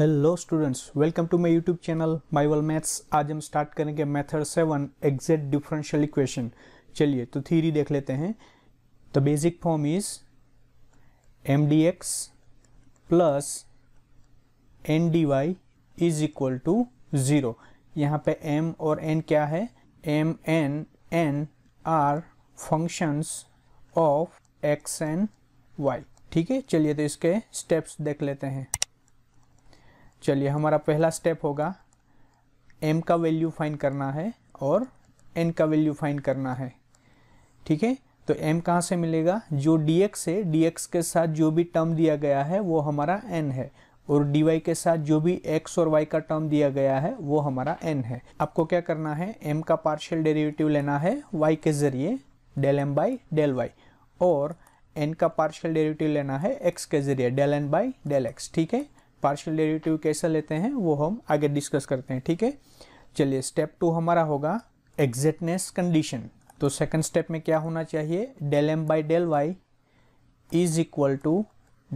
hello students welcome to my YouTube channel माइवल maths आज हम स्टार्ट करेंगे method seven exact differential equation चलिए तो थीरी देख लेते हैं the basic form is M d x plus N d y is equal to zero यहाँ पे एम और एन क्या है M N N are functions of x and y ठीक है चलिए तो इसके स्टेप्स देख लेते हैं चलिए हमारा पहला स्टेप होगा एम का वैल्यू फाइन करना है और एन का वैल्यू फाइन करना है ठीक है तो एम कहाँ से मिलेगा जो डी एक्स है डी एक्स के साथ जो भी टर्म दिया गया है वो हमारा एन है और डी वाई के साथ जो भी एक्स और वाई का टर्म दिया गया है वो हमारा एन है आपको क्या करना है एम का पार्शियल डेरिवेटिव लेना है वाई के जरिए del M by del y और एन का पार्शियल डेरिवेटिव लेना है एक्स के जरिए del N by del x ठीक है पार्शियल डेरिवेटिव कैसे लेते हैं वो हम आगे डिस्कस करते हैं ठीक है चलिए स्टेप टू हमारा होगा एग्जेक्टनेस कंडीशन तो सेकंड स्टेप में क्या होना चाहिए del M by del y is equal to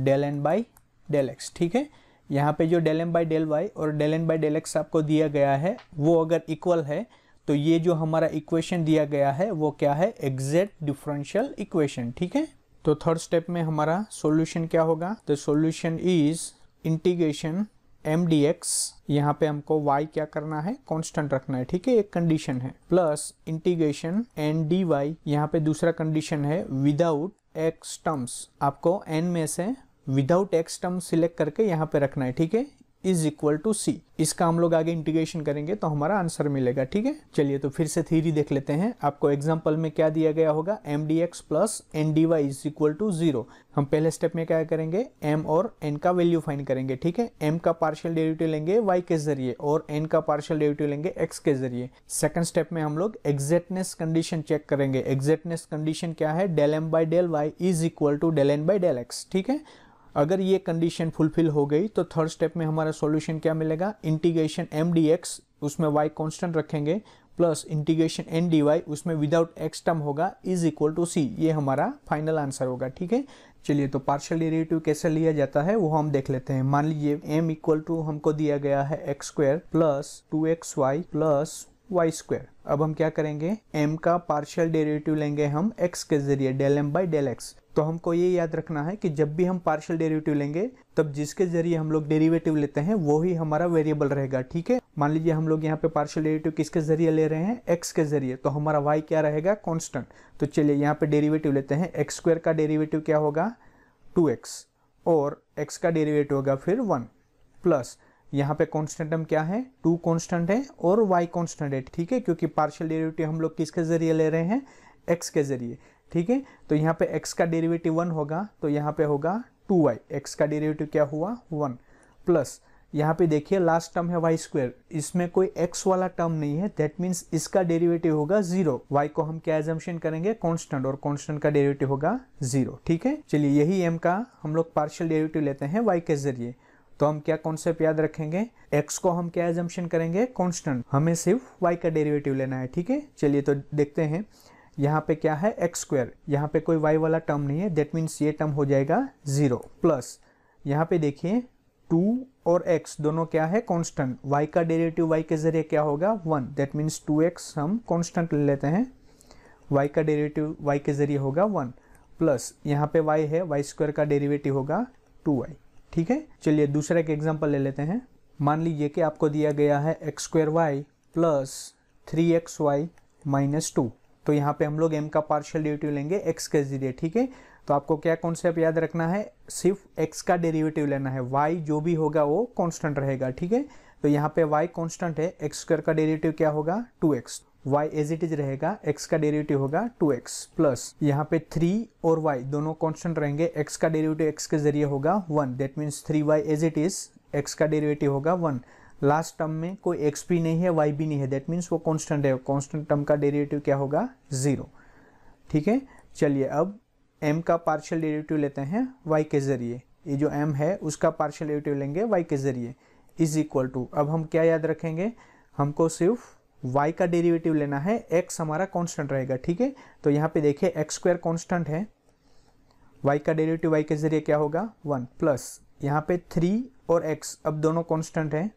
del N by del x ठीक है यहाँ पे जो del M by del y और del N by del x आपको दिया गया है वो अगर इक्वल है तो ये जो हमारा इक्वेशन दिया गया है वो क्या है एग्जेक्ट डिफरेंशियल इक्वेशन ठीक है तो थर्ड स्टेप में हमारा सॉल्यूशन क्या होगा the solution is integration M d x यहाँ पे हमको y क्या करना है कांस्टेंट रखना है ठीक है एक कंडीशन है plus integration N d y यहाँ पे दूसरा कंडीशन है विदाउट एक्स टर्म्स आपको n में से विदाउट एक्स टर्म सिलेक्ट करके यहाँ पे रखना है ठीक है इज इक्वल टू सी इसका हम लोग आगे इंटीग्रेशन करेंगे तो हमारा आंसर मिलेगा ठीक है चलिए तो फिर से थीरी देख लेते हैं आपको एग्जाम्पल में क्या दिया गया होगा M d x plus N d y is equal to zero हम पहले स्टेप में क्या करेंगे एम और एन का वैल्यू फाइन करेंगे ठीक है एम का पार्शियल डेरिवेटिव लेंगे वाई के जरिए और एन का पार्शियल डेरिवेटिव लेंगे एक्स के जरिए सेकंड स्टेप में हम लोग एग्जैक्टनेस कंडीशन चेक करेंगे एग्जैक्टनेस कंडीशन क्या है del M by del y is equal to del N by del x ठीक है अगर ये कंडीशन फुलफिल हो गई तो थर्ड स्टेप में हमारा सॉल्यूशन क्या मिलेगा इंटीग्रेशन एम डी एक्स उसमें वाई कांस्टेंट रखेंगे plus integration N d y उसमें विदाउट एक्स टर्म होगा इज इक्वल टू सी ये हमारा फाइनल आंसर होगा ठीक है चलिए तो पार्शियल डेरिवेटिव कैसे लिया जाता है वो हम देख लेते हैं मान लीजिए एम इक्वल टू हमको दिया गया है x square plus two x y plus Y square अब हम क्या करेंगे एम का पार्शियल डेरिवेटिव लेंगे हम एक्स के जरिए del M by del x तो हमको ये याद रखना है कि जब भी हम पार्शियल डेरिवेटिव लेंगे तब जिसके जरिए हम लोग डेरिवेटिव लेते हैं वो ही हमारा वेरिएबल रहेगा ठीक है मान लीजिए हम लोग यहाँ पे पार्शियल डेरिवेटिव किसके जरिए ले रहे हैं एक्स के जरिए तो हमारा वाई क्या रहेगा कॉन्स्टेंट तो चलिए यहाँ पे डेरिवेटिव लेते हैं एक्स स्क्वायर का डेरिवेटिव क्या होगा टू एक्स और एक्स का डेरिवेटिव होगा फिर वन प्लस यहाँ पे कॉन्स्टेंट क्या है टू कॉन्स्टेंट है और वाई कॉन्स्टेंट है ठीक है क्योंकि पार्शियल डेरिवेटिव हम लोग किसके जरिए ले रहे हैं एक्स के जरिए ठीक है तो यहाँ पे एक्स का डेरिवेटिव वन होगा तो यहाँ पे होगा टू वाई एक्स का डेरिवेटिव क्या हुआ वन प्लस यहाँ पे देखिए लास्ट टर्म है वाई स्क्वेयर इसमें कोई एक्स वाला टर्म नहीं है दैट मीन्स इसका डेरिवेटिव होगा जीरो वाई को हम क्या एजम्पन करेंगे कॉन्स्टेंट और कॉन्स्टेंट का डेरिवेटिव होगा जीरो ठीक है चलिए यही एम का हम लोग पार्शियल डेरिवेटिव लेते हैं वाई के जरिए तो हम क्या कॉन्सेप्ट याद रखेंगे एक्स को हम क्या एजम्पन करेंगे कॉन्स्टेंट हमें सिर्फ वाई का डेरिवेटिव लेना है ठीक है चलिए तो देखते हैं यहाँ पे क्या है एक्स स्क्वायर यहाँ पे कोई वाई वाला टर्म नहीं है दैट मीन्स ये टर्म हो जाएगा जीरो प्लस यहाँ पे देखिए टू और एक्स दोनों क्या है कांस्टेंट y का डेरिवेटिव y के जरिए क्या होगा one that means two x हम कांस्टेंट ले लेते हैं y का डेरिवेटिव y के जरिए होगा वन प्लस यहाँ पे y है वाई स्क्वायर का डेरीवेटिव होगा टू वाई ठीक है चलिए दूसरा एक एग्जाम्पल ले लेते हैं मान लीजिए कि आपको दिया गया है x square y plus three x y minus two तो यहाँ पे हम लोग एम का पार्शियल डेरिवेटिव लेंगे एक्स के जरिए ठीक है तो आपको क्या कॉन्सेप्ट याद रखना है सिर्फ एक्स का डेरिवेटिव लेना है वाई जो भी होगा वो कांस्टेंट रहेगा ठीक है तो यहाँ पे वाई कांस्टेंट है एक्स स्क्वायर का डेरिवेटिव क्या होगा two x y as it is रहेगा x का डेरिवेटिव होगा 2x प्लस यहाँ पे 3 और y दोनों कॉन्स्टेंट रहेंगे x का डेरिवेटिव x के जरिए होगा 1 that means 3y as it is x का डेरिवेटिव होगा 1 लास्ट टर्म में कोई एक्स भी नहीं है वाई भी नहीं है दैट मीन्स वो कॉन्स्टेंट है कॉन्स्टेंट टर्म का डेरिवेटिव क्या होगा ज़ीरो ठीक है चलिए अब एम का पार्शियल डेरिवेटिव लेते हैं वाई के ज़रिए ये जो एम है उसका पार्शियल डेरिवेटिव लेंगे वाई के ज़रिए इज इक्वल टू अब हम क्या याद रखेंगे हमको सिर्फ y का डेरिवेटिव लेना है x हमारा कांस्टेंट रहेगा ठीक है तो यहाँ पे देखिए एक्स स्क्वायर कॉन्स्टेंट है y का डेरिवेटिव y के जरिए क्या होगा वन प्लस यहाँ पे थ्री और x अब दोनों कांस्टेंट हैं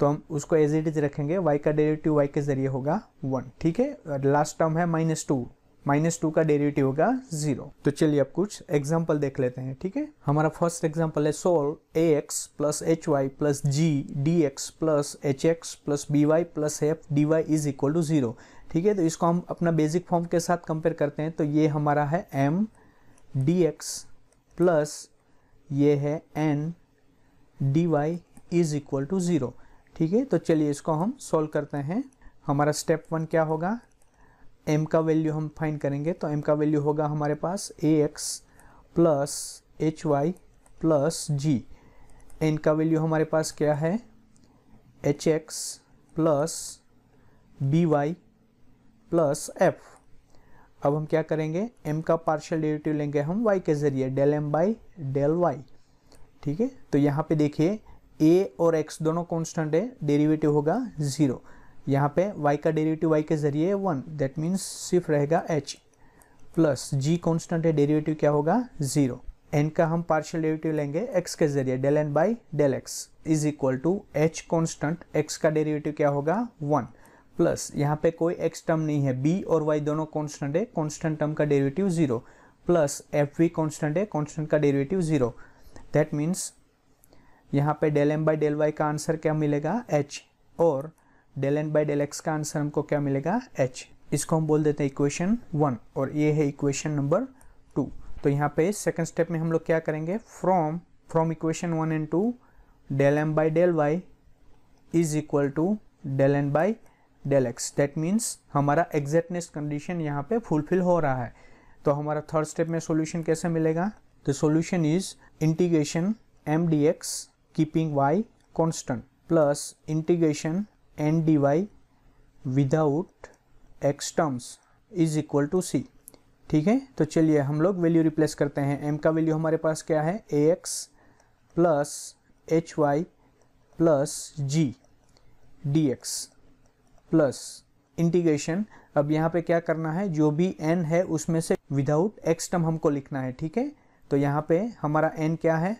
तो हम उसको एज इट इज रखेंगे y का डेरिवेटिव y के जरिए होगा वन ठीक है लास्ट टर्म है माइनस टू माइनस टू का डेरिवेटिव होगा जीरो तो चलिए अब कुछ एग्जाम्पल देख लेते हैं ठीक है हमारा फर्स्ट एग्जाम्पल है solve a x plus h y plus g d x plus h x plus b y plus f d y is equal to zero ठीक है तो इसको हम अपना बेसिक फॉर्म के साथ कंपेयर करते हैं तो ये हमारा है एम डी एक्स प्लस ये है N d y is equal to zero ठीक है तो चलिए इसको हम सोल्व करते हैं हमारा स्टेप वन क्या होगा एम का वैल्यू हम फाइंड करेंगे तो एम का वैल्यू होगा हमारे पास a x plus h y plus g N का वैल्यू हमारे पास क्या है h x plus b y plus f अब हम क्या करेंगे एम का पार्शियल डेरिवेटिव लेंगे हम वाई के ज़रिए del M by del y ठीक है तो यहाँ पे देखिए ए और एक्स दोनों कॉन्स्टेंट है डेरिवेटिव होगा ज़ीरो यहाँ पे y का डेरिवेटिव y के ज़रिए वन दैट मीन्स सिर्फ रहेगा h प्लस g कॉन्स्टेंट है डेरिवेटिव क्या होगा ज़ीरो n का हम पार्शियल डेरिवेटिव लेंगे x के ज़रिए del N by del x is equal to h constant x का डेरिवेटिव क्या होगा वन प्लस यहाँ पे कोई एक्स टर्म नहीं है बी और वाई दोनों कॉन्स्टेंट है कॉन्स्टेंट टर्म का derivative zero plus f v constant है कॉन्स्टेंट का डेरिवेटिव जीरो दैट मीन्स यहाँ पे del M by del y का आंसर क्या मिलेगा एच और del N by del x का आंसर हमको क्या मिलेगा एच इसको हम बोल देते हैं इक्वेशन वन और ये है इक्वेशन नंबर टू तो यहाँ पे सेकंड स्टेप में हम लोग क्या करेंगे from from equation one and two del M by del y is equal to del N by del x that means हमारा एग्जैक्टनेस कंडीशन यहाँ पे फुलफिल हो रहा है तो हमारा थर्ड स्टेप में सोल्यूशन कैसे मिलेगा the solution is integration M d x keeping y constant plus integration N d y without x terms is equal to c ठीक है तो चलिए हम लोग वैल्यू रिप्लेस करते हैं एम का वैल्यू हमारे पास क्या है a x plus h y plus g d x plus integration अब यहाँ पे क्या करना है जो भी एन है उसमें से विदाउट एक्स टर्म हमको लिखना है ठीक है तो यहाँ पे हमारा एन क्या है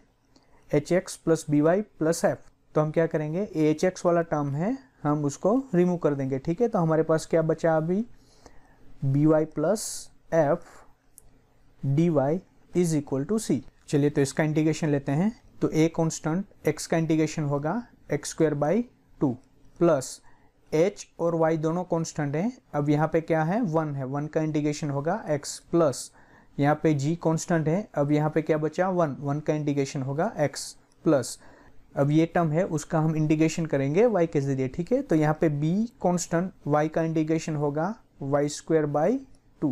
h x plus b y plus f तो हम क्या करेंगे ए एच एक्स वाला टर्म है हम उसको रिमूव कर देंगे ठीक है तो हमारे पास क्या बचा अभी b y plus f d y is equal to c चलिए तो इसका इंटीग्रेशन लेते हैं तो ए कॉन्स्टेंट एक्स का इंटीग्रेशन होगा x square by two plus h और वाई दोनों कॉन्स्टेंट हैं अब यहाँ पे क्या है वन है वन का इंटीग्रेशन होगा एक्स प्लस यहाँ पे जी कॉन्स्टेंट है अब यहाँ पे क्या बचा वन वन का इंटीग्रेशन होगा एक्स प्लस अब ये टर्म है उसका हम इंडिकेशन करेंगे वाई के ज़रिए ठीक है तो यहाँ पे बी कांस्टेंट वाई का इंडिकेशन होगा y square by two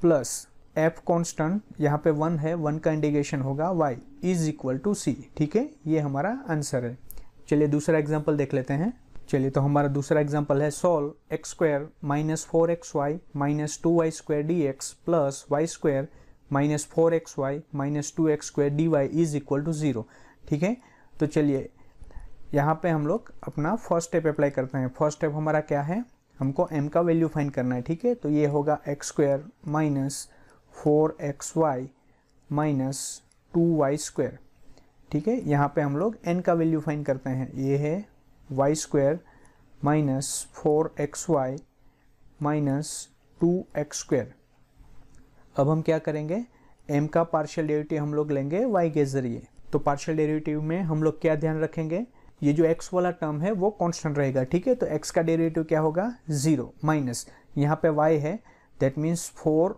plus f constant यहाँ पे वन है वन का इंडिकेशन होगा y is equal to c ठीक है ये हमारा आंसर है चलिए दूसरा एग्जाम्पल देख लेते हैं चलिए तो हमारा दूसरा एग्जाम्पल है solve x square minus four x y minus two y square d x plus Y square minus four x y minus two x square d y is equal to zero ठीक है तो चलिए यहाँ पे हम लोग अपना फर्स्ट स्टेप अप्लाई करते हैं फर्स्ट स्टेप हमारा क्या है हमको m का वैल्यू फाइन करना है ठीक है तो ये होगा x square minus four x y minus two y square ठीक है यहाँ पे हम लोग n का वैल्यू फाइन करते हैं ये है y square minus four x y minus two x square अब हम क्या करेंगे m का पार्शियल डेरिवेटिव हम लोग लेंगे y के ज़रिए तो पार्शियल डेरिवेटिव में हम लोग क्या ध्यान रखेंगे ये जो x वाला टर्म है वो कांस्टेंट रहेगा ठीक है तो x का डेरिवेटिव क्या होगा जीरो माइनस यहाँ पे y है that means four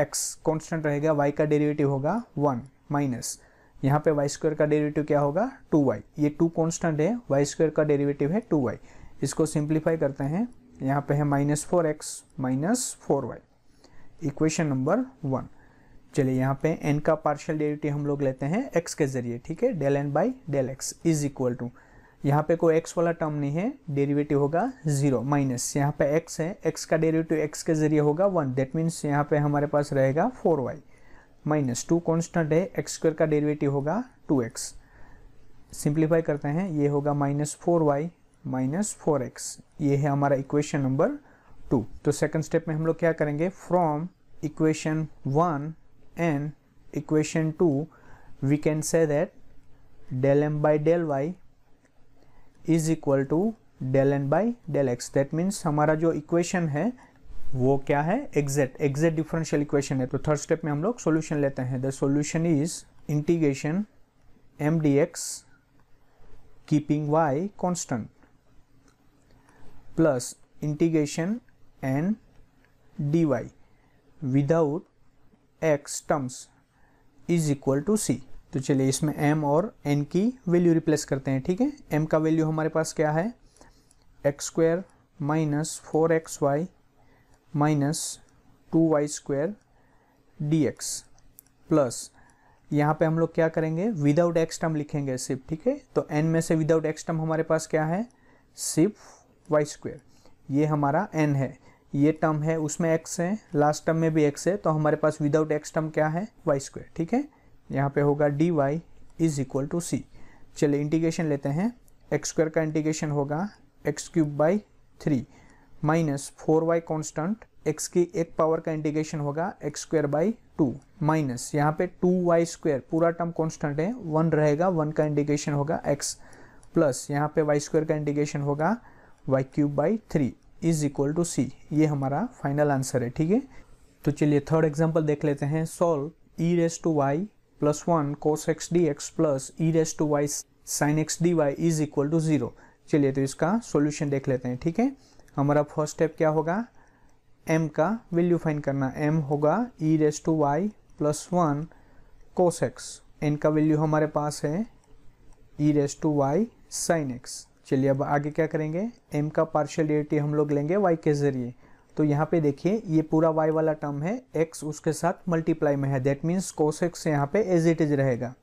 x constant रहेगा y का डेरिवेटिव होगा वन माइनस यहाँ पे वाई स्क्वायर का डेरिवेटिव क्या होगा टू वाई ये टू कॉन्स्टेंट है वाई स्क्वायर का डेरिवेटिव है टू वाई इसको सिंप्लीफाई करते हैं यहाँ पे है minus four x minus four y equation number one चलिए यहाँ पे एन का पार्शियल डेरिवेटिव हम लोग लेते हैं एक्स के जरिए ठीक है del N by del x is equal to यहाँ पे कोई एक्स वाला टर्म नहीं है डेरिवेटिव होगा जीरो माइनस यहाँ पे एक्स है एक्स का डेरिवेटिव एक्स के जरिए होगा वन दैट मीन्स यहाँ पे हमारे पास रहेगा four y minus two constant है एक्स स्क्वायर का डेरिवेटिव होगा टू एक्स सिंप्लीफाई करते हैं ये होगा minus four y minus four x ये है हमारा इक्वेशन नंबर टू तो सेकेंड स्टेप में हम लोग क्या करेंगे from equation one and equation 2 we can say that del m by del y is equal to del n by del x that means हमारा जो इक्वेशन है वो क्या है एग्जैक्ट एग्जैक्ट डिफरेंशियल इक्वेशन है तो थर्ड स्टेप में हम लोग सोल्यूशन लेते हैं the solution is integration M d x keeping y constant plus integration N d y without x terms is equal to सी तो चलिए इसमें एम और एन की वैल्यू रिप्लेस करते हैं ठीक है एम का वैल्यू हमारे पास क्या है x square minus four x y minus two y square d x plus यहाँ पे हम लोग क्या करेंगे विदाउट एक्स टर्म लिखेंगे सिर्फ ठीक है तो एन में से विदाउट एक्स टर्म हमारे पास क्या है सिर्फ वाई स्क्वायर ये हमारा एन है ये टर्म है उसमें एक्स है लास्ट टर्म में भी एक्स है तो हमारे पास विदाउट एक्स टर्म क्या है वाई स्क्वायर ठीक है यहाँ पे होगा d y is equal to c चलिए इंटीग्रेशन लेते हैं एक्स स्क्वायर का इंटीग्रेशन होगा x cube by three minus four y constant x की एक पावर का इंटीग्रेशन होगा x square by two minus यहाँ पे टू वाई स्क्वायर पूरा टर्म कॉन्स्टेंट है वन रहेगा वन का इंटीग्रेशन होगा एक्स प्लस यहाँ पे वाई स्क्वायर का इंटीग्रेशन होगा y cube by three is equal to सी ये हमारा फाइनल आंसर है ठीक है तो चलिए थर्ड एग्जाम्पल देख लेते हैं solve e raise to y plus one cos x d x plus e raise to y sine x d y is equal to zero चलिए तो इसका सॉल्यूशन देख लेते हैं ठीक है हमारा फर्स्ट स्टेप क्या होगा एम का वैल्यू फाइन करना एम होगा e raise to y plus one cos x n का वैल्यू हमारे पास है e raise to y sine x चलिए अब आगे क्या करेंगे m का पार्शियल डेरिवेटिव हम लोग लेंगे y के ज़रिए तो यहाँ पे देखिए ये पूरा y वाला टर्म है x उसके साथ मल्टीप्लाई में है दैट मीन्स cos x यहाँ पे एज इट इज रहेगा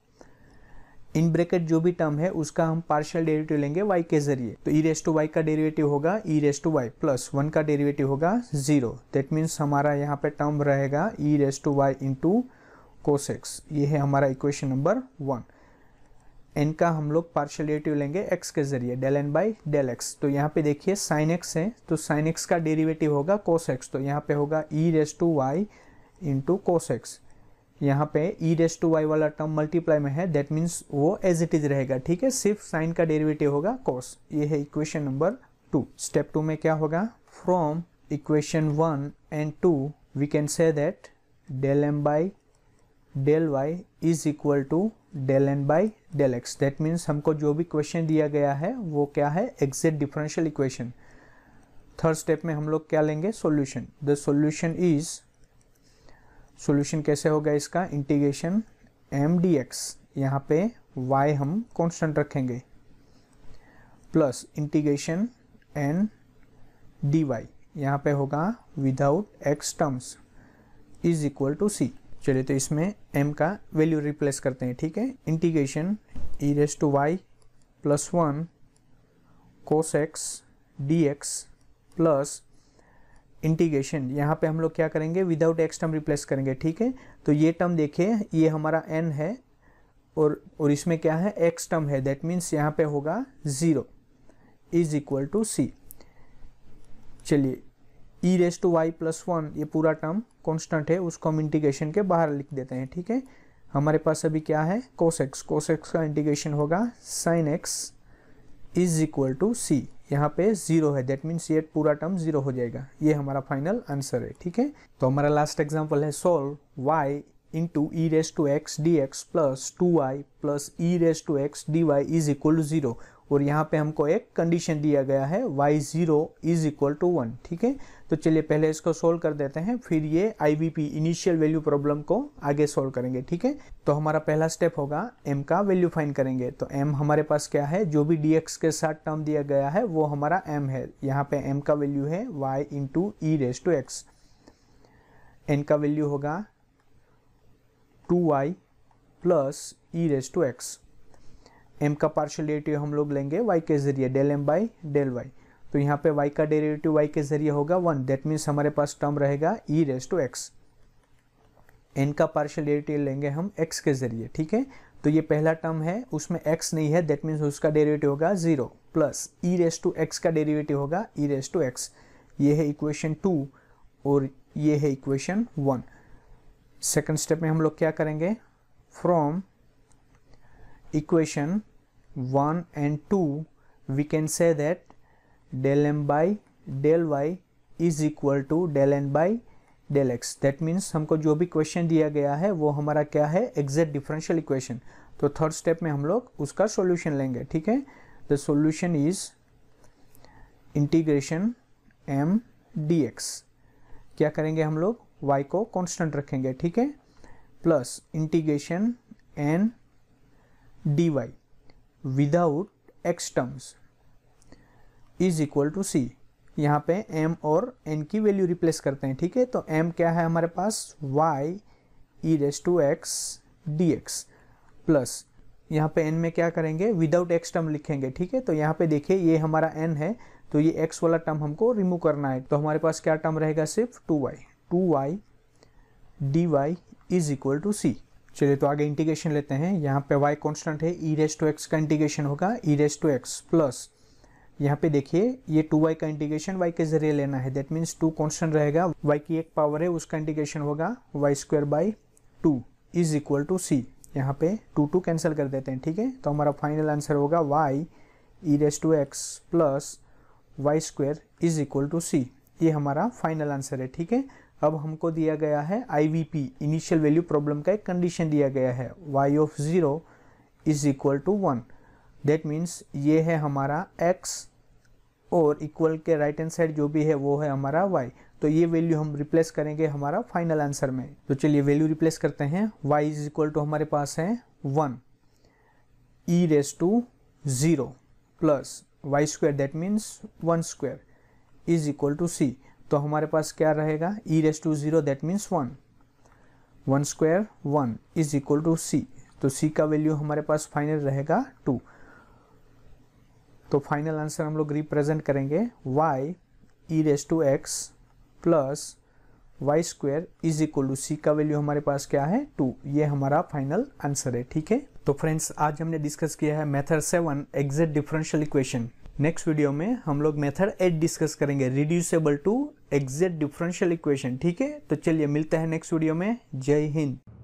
इन ब्रेकेट जो भी टर्म है उसका हम पार्शियल डेरिवेटिव लेंगे y के जरिए तो ई रेस टू वाई का डेरिवेटिव होगा e raise to y plus one का डेरिवेटिव होगा जीरो दैट मीन्स हमारा यहाँ पे टर्म रहेगा ई raise to y into cos x ये है हमारा इक्वेशन नंबर वन एन का हम लोग डेरेटिव लेंगे एक्स के जरिए del N by del x तो यहाँ पे देखिए साइन एक्स है तो साइन एक्स का डेरिवेटिव होगा कोस एक्स तो यहाँ पे होगा e raise to y into cos x यहाँ पे ई रेस टू वाई वाला टर्म मल्टीप्लाई में है दैट मीन्स वो एज इट इज रहेगा ठीक है सिर्फ साइन का डेरिवेटिव होगा कोस ये है equation number two step two में क्या होगा from equation one and two we can say that del M by del y is equal to del N by del x that means हमको जो भी question दिया गया है वो क्या है exact differential equation third step में हम लोग क्या लेंगे solution the solution is solution कैसे होगा इसका इंटीग्रेशन एम डी एक्स यहाँ पे y हम कॉन्स्टेंट रखेंगे plus integration N d y यहाँ पे होगा without x terms is equal to c चलिए तो इसमें m का वैल्यू रिप्लेस करते हैं ठीक है integration e raise to y plus one cos x d x plus integration यहाँ पे हम लोग क्या करेंगे विदाउट एक्स टर्म रिप्लेस करेंगे ठीक है तो ये टर्म देखिए ये हमारा एन है और और इसमें क्या है एक्स टर्म है दैट मीन्स यहाँ पे होगा zero is equal to c चलिए e raise to y plus one ये पूरा टर्म कांस्टेंट है उसको हम इंटीग्रेशन के बाहर लिख देते हैं ठीक है हमारे पास अभी क्या है कोस एक्स कोस एक्स का इंटीग्रेशन होगा sine x is equal to c यहाँ पे जीरो है दैट मीन्स ये पूरा टर्म जीरो हो जाएगा ये हमारा फाइनल आंसर है ठीक है तो हमारा लास्ट एग्जाम्पल है solve y into e raise to x d x plus two y plus e raise to x d y is equal to zero और यहाँ पे हमको एक कंडीशन दिया गया है y0 zero is equal to one ठीक है तो चलिए पहले इसको सोल्व कर देते हैं फिर ये आई इनिशियल वैल्यू प्रॉब्लम को आगे सोल्व करेंगे ठीक है तो हमारा पहला स्टेप होगा m का वैल्यू फाइन करेंगे तो m हमारे पास क्या है जो भी dx के साथ टर्म दिया गया है वो हमारा m है यहाँ पे m का वैल्यू है y two e raise to x n का वैल्यू होगा two y plus e raise to x m का पार्शियल डेरेटिव हम लोग लेंगे वाई के जरिए del M by del y तो यहाँ पे वाई का डेरेटिव वाई के जरिए होगा वन दैट मीन्स हमारे पास टर्म रहेगा ई रेस टू एक्स एन का पार्शियल डेरेटिव लेंगे हम एक्स के जरिए ठीक है तो ये पहला टर्म है उसमें एक्स नहीं है दैट मीन्स उसका डेरेवेटिव होगा zero plus e raise to x का डेरेवेटिव होगा ई रेस टू एक्स ये है इक्वेशन टू और ये है इक्वेशन वन सेकेंड स्टेप में हम लोग क्या करेंगे from equation 1 and 2 we can say that del m by del y is equal to del N by del x that means हमको जो भी क्वेश्चन दिया गया है वो हमारा क्या है एग्जैक्ट differential इक्वेशन तो थर्ड स्टेप में हम लोग उसका सोल्यूशन लेंगे ठीक है the solution is integration M d x क्या करेंगे हम लोग y को constant रखेंगे ठीक है plus integration N d y without x terms is equal to c यहाँ पे m और n की वैल्यू रिप्लेस करते हैं ठीक है तो m क्या है हमारे पास y e raise to x d x plus यहाँ पे n में क्या करेंगे विदाउट एक्स टर्म लिखेंगे ठीक है तो यहाँ पे देखिए ये हमारा n है तो ये x वाला टर्म हमको रिमूव करना है तो हमारे पास क्या टर्म रहेगा सिर्फ two y two y d y is equal to c चलिए तो आगे इंटीग्रेशन लेते हैं यहाँ पे y कांस्टेंट है ई रेस टू एक्स का इंटीग्रेशन होगा e raise to x plus यहाँ पे देखिए ये टू वाई का इंटीग्रेशन वाई के जरिए लेना है दैट मीन्स टू कॉन्स्टेंट रहेगा वाई की एक पावर है उसका इंटीग्रेशन होगा y square by two is equal to c यहाँ पे टू टू कैंसिल कर देते हैं ठीक है तो हमारा फाइनल आंसर होगा y E raise to x plus Y square is equal to सी ये हमारा फाइनल आंसर है ठीक है अब हमको दिया गया है आई इनिशियल वैल्यू प्रॉब्लम का एक कंडीशन दिया गया है y of zero is equal to one that means ये है हमारा एक्स और इक्वल के राइट हैंड साइड जो भी है वो है हमारा y तो ये वैल्यू हम रिप्लेस करेंगे हमारा फाइनल आंसर में तो चलिए वैल्यू रिप्लेस करते हैं y इज इक्वल टू हमारे पास है one E raise to zero plus Y square that means one square is equal to सी तो हमारे पास क्या रहेगा ई raise to zero that means one one square one is equal to सी तो C का वैल्यू हमारे पास फाइनल रहेगा टू तो फाइनल आंसर हम लोग रिप्रेजेंट करेंगे Y E raise to x plus Y square is equal to C का वैल्यू हमारे पास क्या है टू ये हमारा फाइनल आंसर है ठीक है तो फ्रेंड्स आज हमने डिस्कस किया है method seven exact differential equation next video में हम लोग मेथड एट डिस्कस करेंगे reducible to exact differential equation ठीक है तो चलिए मिलते हैं नेक्स्ट वीडियो में जय हिंद